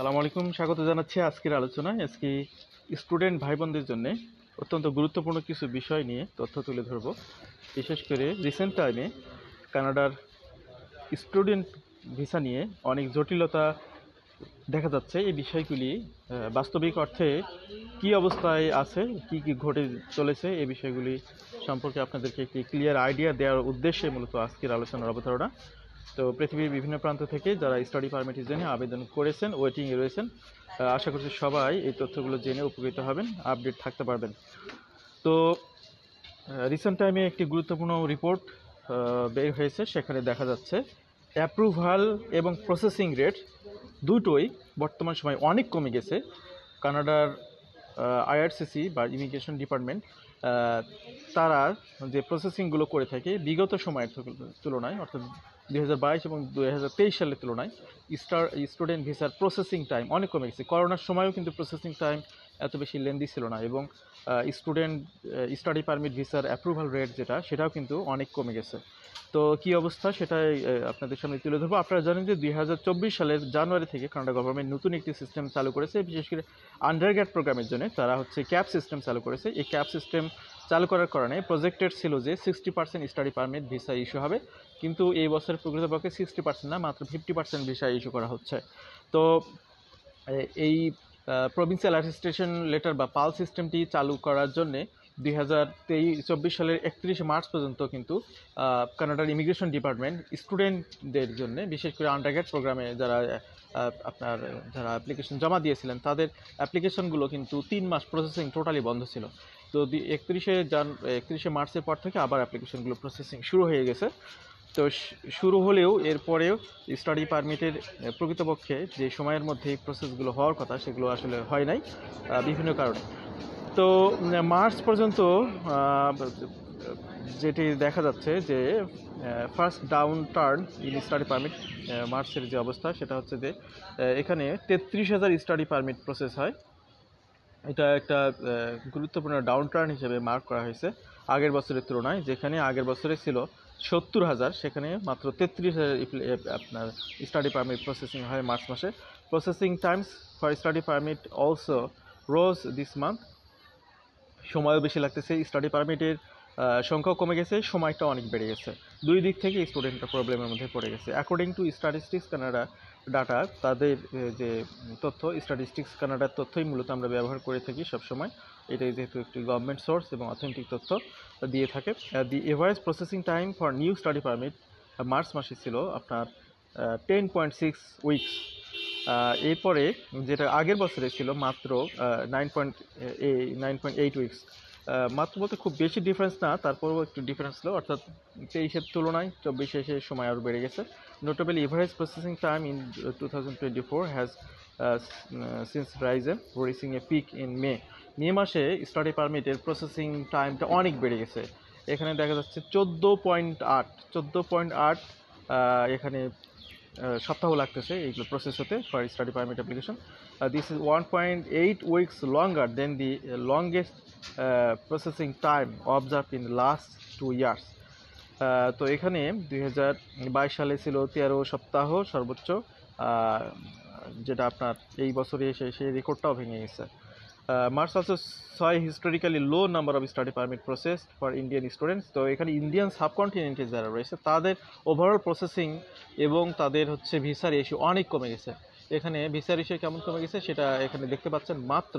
সালাম আলাইকুম স্বাগত জানাচ্ছি আজকের আলোচনায় আজকে স্টুডেন্ট ভাই বোনদের জন্য অত্যন্ত গুরুত্বপূর্ণ কিছু বিষয় নিয়ে তথ্য তুলে ধরব বিশেষ করে রিসেন্ট টাইমে কানাডার স্টুডেন্ট ভিসা নিয়ে অনেক জটিলতা দেখা যাচ্ছে এই বিষয়গুলি বাস্তবিক অর্থে কি অবস্থায় আছে কি কি ঘটে চলেছে এই বিষয়গুলি সম্পর্কে আপনাদেরকে একটি ক্লিয়ার আইডিয়া দেওয়ার উদ্দেশ্যে মূলত আজকের আলোচনার অবতারণা তো পৃথিবীর বিভিন্ন প্রান্ত থেকে যারা স্টাডি পারমিটের জন্য আবেদন করেছেন ওয়েটিংয়ে রয়েছেন আশা করছি সবাই এই তথ্যগুলো জেনে উপকৃত হবেন আপডেট থাকতে পারবেন তো রিসেন্ট টাইমে একটি গুরুত্বপূর্ণ রিপোর্ট বের হয়েছে সেখানে দেখা যাচ্ছে অ্যাপ্রুভাল এবং প্রসেসিং রেট দুটোই বর্তমান সময় অনেক কমে গেছে কানাডার আইআরসিসি বা ইমিগ্রেশন ডিপার্টমেন্ট তারা যে প্রসেসিংগুলো করে থাকে বিগত সময়ের তুলনায় অর্থাৎ দুই এবং দুই সালের তুলনায় স্টার স্টুডেন্ট ভিসার প্রসেসিং টাইম অনেক কমে গেছে করোনার সময়ও কিন্তু প্রসেসিং টাইম এত বেশি লেন্দি ছিল না এবং স্টুডেন্ট স্টাডি পারমিট ভিসার অ্যাপ্রুভাল রেট যেটা সেটাও কিন্তু অনেক কমে গেছে তো কি অবস্থা সেটাই আপনাদের সামনে তুলে ধরবো আপনারা জানেন যে দুই সালের জানুয়ারি থেকে কানাডা গভর্নমেন্ট নতুন একটি সিস্টেম চালু করেছে বিশেষ করে আন্ডারগ্রেড প্রোগ্রামের জন্য তারা হচ্ছে ক্যাব সিস্টেম চালু করেছে এই ক্যাব সিস্টেম চালু করার কারণে প্রজেক্টেড ছিল যে sixty percent study permit visa issue হবে কিন্তু এই বছর প্রকৃতপক্ষে সিক্সটি পার্সেন্ট না মাত্র ফিফটি পার্সেন্ট ভিসা ইস্যু করা হচ্ছে তো এই প্রভিন্সিয়াল অ্যাডমিনিস্ট্রেশন লেটার বা পাল সিস্টেমটি চালু করার জন্যে দুই হাজার তেইশ চব্বিশ সালের একত্রিশে মার্চ পর্যন্ত কিন্তু কানাডার ইমিগ্রেশন ডিপার্টমেন্ট স্টুডেন্টদের জন্য বিশেষ করে আন্ডারগ্রেড প্রোগ্রামে যারা আপনার যারা অ্যাপ্লিকেশন জমা দিয়েছিলেন তাদের অ্যাপ্লিকেশনগুলো কিন্তু তিন মাস প্রসেসিং টোটালি বন্ধ ছিল তো একত্রিশে জান একত্রিশে মার্চের পর থেকে আবার অ্যাপ্লিকেশনগুলো প্রসেসিং শুরু হয়ে গেছে তো শুরু হলেও এরপরেও স্টাডি পারমিটের প্রকৃতপক্ষে যে সময়ের মধ্যে এই প্রসেসগুলো হওয়ার কথা সেগুলো আসলে হয় নাই বিভিন্ন কারণে তো মার্চ পর্যন্ত যেটি দেখা যাচ্ছে যে first down turn in study permit মার্চের যে অবস্থা সেটা হচ্ছে যে এখানে তেত্রিশ হাজার স্টাডি পারমিট প্রসেস হয় এটা একটা গুরুত্বপূর্ণ ডাউন টার্ন হিসেবে মার্ক করা হয়েছে আগের বছরের তুলনায় যেখানে আগের বছরে ছিল সত্তর হাজার সেখানে মাত্র তেত্রিশ হাজার আপনার স্টাডি পারমিট প্রসেসিং হয় মার্চ মাসে processing times for study permit also rose this month সময়ও বেশি লাগতেছে স্টাডি পারমিটের সংখ্যাও কমে গেছে সময়টা অনেক বেড়ে গেছে দুই দিক থেকে স্টুডেন্টরা প্রবলেমের মধ্যে পড়ে গেছে according to statistics Canada data তাদের যে তথ্য স্ট্যাটিস্টিক্স কানাডার তথ্যই মূলত আমরা ব্যবহার করে থাকি সবসময় এটাই যেহেতু একটি গভর্নমেন্ট সোর্স এবং অথেন্টিক তথ্য দিয়ে থাকে the average processing time for new study permit March মাসে ছিল আপনার টেন পয়েন্ট সিক্স উইকস এরপরে যেটা আগের বছরে ছিল মাত্র nine point nine point eight weeks মাত্র বলতে খুব বেশি ডিফারেন্স না তারপরেও একটু ডিফারেন্স ছিল অর্থাৎ তেইশের তুলনায় চব্বিশে সময় আরও বেড়ে গেছে notable average processing time in two thousand twenty four has since rise a peak in May May মাসে স্টাডি পারমিটের প্রসেসিং টাইমটা অনেক বেড়ে গেছে এখানে দেখা যাচ্ছে চোদ্দো পয়েন্ট আট চোদ্দো পয়েন্ট আট এখানে সপ্তাহ লাগতেছে এইগুলো প্রসেস হতে for study permit application this is one point eight weeks longer than the longest processing time observe in last two years তো এখানে দুই সালে ছিল তেরো সপ্তাহ সর্বোচ্চ যেটা আপনার এই বছরে এসে সেই রেকর্ডটাও ভেঙে গেছে মার্চ অলসো ছয় historically low number of study permit process for Indian students তো এখানে ইন্ডিয়ান সাবকন্টিনেন্টে যারা রয়েছে তাদের ওভারঅল প্রসেসিং এবং তাদের হচ্ছে ভিসার এসে অনেক কমে গেছে এখানে ভিসার রেশিও কেমন কমে গেছে সেটা এখানে দেখতে পাচ্ছেন মাত্র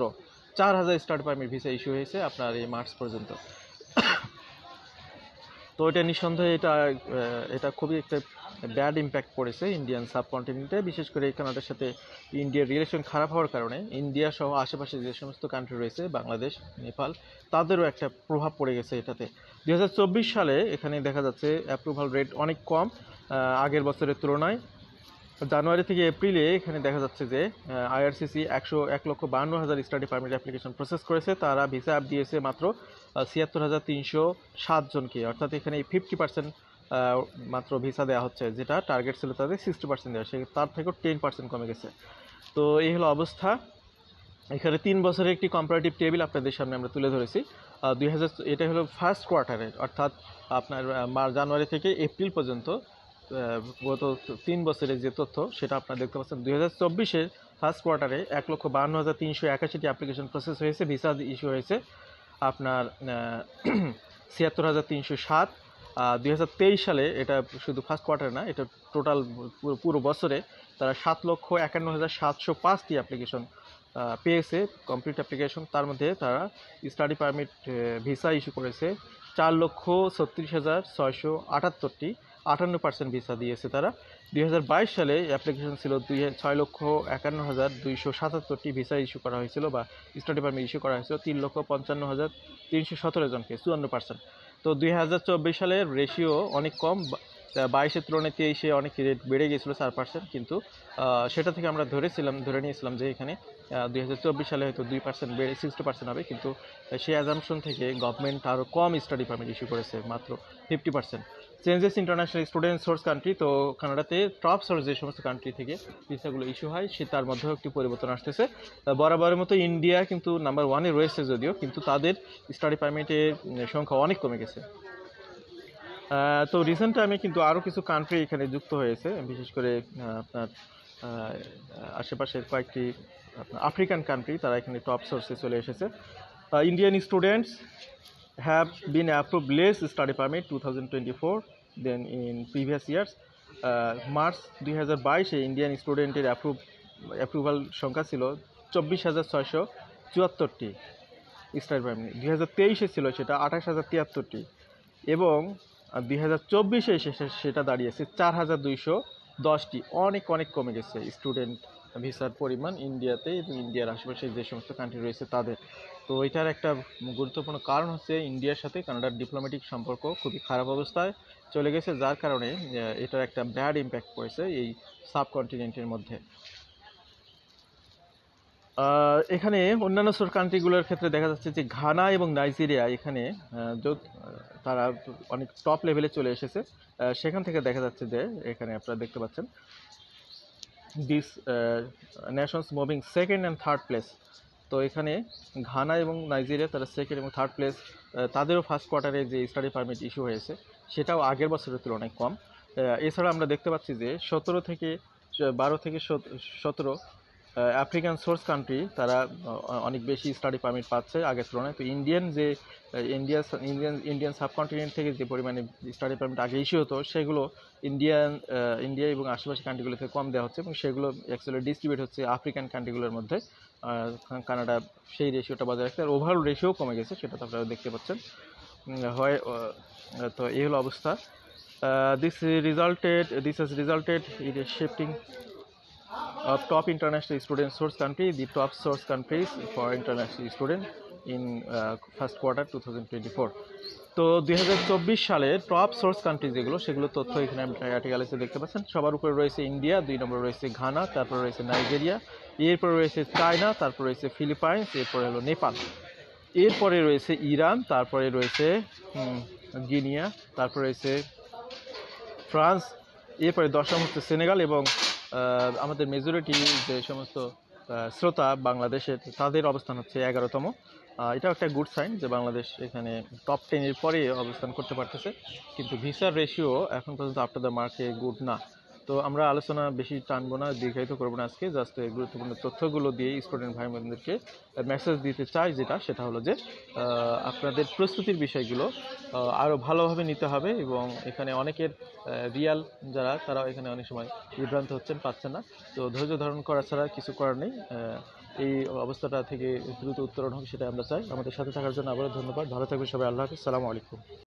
চার হাজার স্টাডি পারমিট ভিসা ইস্যু হয়েছে আপনার এই মার্চ পর্যন্ত তো এটা নিঃসন্দেহে এটা এটা খুবই একটা ব্যাড ইম্প্যাক্ট পড়েছে ইন্ডিয়ান সাবকন্টিনেন্টে বিশেষ করে কানাডার সাথে ইন্ডিয়ার রিলেশন খারাপ হওয়ার কারণে ইন্ডিয়া সহ আশেপাশে যে সমস্ত কান্ট্রি রয়েছে বাংলাদেশ নেপাল তাদেরও একটা প্রভাব পড়ে গেছে এটাতে দু সালে এখানে দেখা যাচ্ছে অ্যাপ্রুভাল রেট অনেক কম আগের বছরের তুলনায় জানুয়ারি থেকে এপ্রিলে এখানে দেখা যাচ্ছে যে আইআরসিসি একশো এক লক্ষ বান্ন হাজার স্টাডি পারমিট অ্যাপ্লিকেশন প্রসেস করেছে তারা ভিসা অ্যাপ দিয়েছে মাত্র ছিয়াত্তর হাজার তিনশো সাতজনকে অর্থাৎ এখানে ফিফটি পার্সেন্ট মাত্র ভিসা দেওয়া হচ্ছে যেটা টার্গেট ছিল তাদের সিক্সটি পার্সেন্ট দেওয়া সে তার থেকেও টেন পার্সেন্ট কমে গেছে তো এই হলো অবস্থা এখানে তিন বছরের একটি কম্পারেটিভ টেবিল আপনাদের সামনে আমরা তুলে ধরেছি দুই হাজার এটা হলো ফার্স্ট কোয়ার্টারে অর্থাৎ আপনার জানুয়ারি থেকে এপ্রিল পর্যন্ত গত তিন বছরের যে তথ্য সেটা আপনারা দেখতে পাচ্ছেন দুই হাজার চব্বিশের ফার্স্ট কোয়ার্টারে এক লক্ষ বাহান্ন হাজার তিনশো একাশিটি অ্যাপ্লিকেশন প্রসেস হয়েছে ভিসা ইস্যু হয়েছে আপনার ছিয়াত্তর হাজার তিনশো সাত দুই সালে এটা শুধু ফার্স্ট কোয়ার্টারে না এটা টোটাল পুরো বছরে তারা সাত লক্ষ একান্ন হাজার সাতশো পাঁচটি অ্যাপ্লিকেশন পেয়েছে কমপ্লিট অ্যাপ্লিকেশন তার মধ্যে তারা স্টাডি পারমিট ভিসা ইস্যু করেছে চার লক্ষ ছত্রিশ হাজার ছয়শো আটাত্তরটি আটান্ন পার্সেন্ট ভিসা দিয়েছে তারা দুই সালে অ্যাপ্লিকেশন ছিল দুই ছয় লক্ষ একান্ন হাজার দুইশো সাতাত্তরটি ভিসা ইস্যু করা হয়েছিল বা স্টাডি পারমিট ইস্যু করা হয়েছিল তিন লক্ষ পঞ্চান্ন হাজার তিনশো সতেরো জনকে চুয়ান্ন পার্সেন্ট তো দুই সালে রেশিও অনেক কম বাইশের তুলনায় তেইশে অনেক রেট বেড়ে গিয়েছিল চার পার্সেন্ট কিন্তু সেটা থেকে আমরা ধরেছিলাম ধরে নিয়েছিলাম যে এখানে দুই সালে হয়তো দুই পার্সেন্ট বেড়ে সিক্সটি পার্সেন্ট হবে কিন্তু সেই অ্যাজামশন থেকে গভর্নমেন্ট আরও কম স্টাডি পারমিট ইস্যু করেছে মাত্র fifty percent changes international student source country তো কানাডাতে টপ সোর্স যে সমস্ত কান্ট্রি থেকে ভিসাগুলো ইস্যু হয় সে তার মধ্যেও একটি পরিবর্তন আসতেছে বরাবরের মতো ইন্ডিয়া কিন্তু নাম্বার ওয়ানে রয়েছে যদিও কিন্তু তাদের স্টাডি পারমিটের সংখ্যা অনেক কমে গেছে তো রিসেন্ট টাইমে কিন্তু আরও কিছু কান্ট্রি এখানে যুক্ত হয়েছে বিশেষ করে আপনার আশেপাশের কয়েকটি আফ্রিকান কান্ট্রি তারা এখানে টপ সোর্সে চলে এসেছে Indian students have been approved less study permit 2024 than in previous years March দুই হাজার বাইশে ইন্ডিয়ান স্টুডেন্টের অ্যাপ্রুভ অ্যাপ্রুভাল সংখ্যা ছিল চব্বিশ হাজার ছয়শো চুয়াত্তরটি স্টার ফ্যামিলি দুই হাজার তেইশে ছিল সেটা আঠাশ হাজার তিয়াত্তরটি এবং দুই হাজার চব্বিশে সেটা দাঁড়িয়েছে চার হাজার দুইশো দশটি অনেক অনেক কমে গেছে স্টুডেন্ট ভিসার পরিমাণ ইন্ডিয়াতে এবং ইন্ডিয়ার আশেপাশে যে সমস্ত কান্ট্রি রয়েছে তাদের তো এটার একটা গুরুত্বপূর্ণ কারণ হচ্ছে ইন্ডিয়ার সাথে কানাডার ডিপ্লোম্যাটিক সম্পর্ক খুবই খারাপ অবস্থায় চলে গেছে যার কারণে এটার একটা ব্যাড ইম্প্যাক্ট পড়েছে এই সাবকন্টিনেন্টের মধ্যে এখানে অন্যান্য সোর কান্ট্রিগুলোর ক্ষেত্রে দেখা যাচ্ছে যে ঘানা এবং নাইজেরিয়া এখানে তারা অনেক টপ লেভেলে চলে এসেছে সেখান থেকে দেখা যাচ্ছে যে এখানে আপনারা দেখতে পাচ্ছেন this nations moving second and third place তো এখানে ঘানা এবং নাইজেরিয়া তারা সেকেন্ড এবং থার্ড প্লেস তাদেরও ফার্স্ট কোয়ার্টারে যে স্টাডি পারমিট ইস্যু হয়েছে সেটাও আগের বছরের তুলনায় কম এছাড়া আমরা দেখতে পাচ্ছি যে সতেরো থেকে বারো থেকে সতেরো আফ্রিকান সোর্স কান্ট্রি তারা অনেক বেশি স্টাডি পারমিট পাচ্ছে আগের তুলনায় তো ইন্ডিয়ান যে ইন্ডিয়া ইন্ডিয়ান ইন্ডিয়ান সাবকন্টিনেন্ট থেকে যে পরিমাণে স্টাডি পারমিট আগে ইস্যু হতো সেগুলো ইন্ডিয়ান ইন্ডিয়া এবং আশেপাশে কান্ট্রিগুলো থেকে কম দেওয়া হচ্ছে এবং সেগুলো অ্যাকচুয়ালি ডিস্ট্রিবিউট হচ্ছে আফ্রিকান কান্ট্রিগুলোর মধ্যে কানাডা সেই রেশিওটা বজায় রাখছে আর ওভারঅল রেশিও কমে গেছে সেটা তো আপনারা দেখতে পাচ্ছেন হয় তো এই হলো অবস্থা this resulted this has resulted it is shifting of top international student source country, the top source countries for international student in uh, first quarter 2024. তো দুই সালে টপ সোর্স কান্ট্রি যেগুলো সেগুলো তথ্য এখানে আর্টিকালেসে দেখতে পাচ্ছেন সবার উপরে রয়েছে ইন্ডিয়া দুই নম্বর রয়েছে ঘানা তারপর রয়েছে নাইজেরিয়া এরপরে রয়েছে চায়না তারপর রয়েছে ফিলিপাইন্স এরপরে হলো নেপাল এরপরে রয়েছে ইরান তারপরে রয়েছে গিনিয়া তারপরে রয়েছে ফ্রান্স এরপরে দশম হচ্ছে সেনেগাল এবং আমাদের মেজরিটি যে সমস্ত শ্রোতা বাংলাদেশের তাদের অবস্থান হচ্ছে এগারোতম এটাও একটা গুড সাইন যে বাংলাদেশ এখানে টপ টেনের পরে অবস্থান করতে পারতেছে কিন্তু ভিসার রেশিও এখন পর্যন্ত আফটার দ্য মার্কে গুড না তো আমরা আলোচনা বেশি টানবো না দীর্ঘায়িত করবো না আজকে জাস্ট গুরুত্বপূর্ণ তথ্যগুলো দিয়ে স্টুডেন্ট ভাই বোনদেরকে মেসেজ দিতে চাই যেটা সেটা হলো যে আপনাদের প্রস্তুতির বিষয়গুলো আরও ভালোভাবে নিতে হবে এবং এখানে অনেকের রিয়াল যারা তারা এখানে অনেক সময় বিভ্রান্ত হচ্ছেন পাচ্ছেন না তো ধৈর্য ধারণ করা ছাড়া কিছু করার নেই এই অবস্থাটা থেকে দ্রুত উত্তরণ হোক সেটা আমরা চাই আমাদের সাথে থাকার জন্য আবারও ধন্যবাদ ভালো থাকবেন সবাই আল্লাহ হাফিজ সালামু আলাইকুম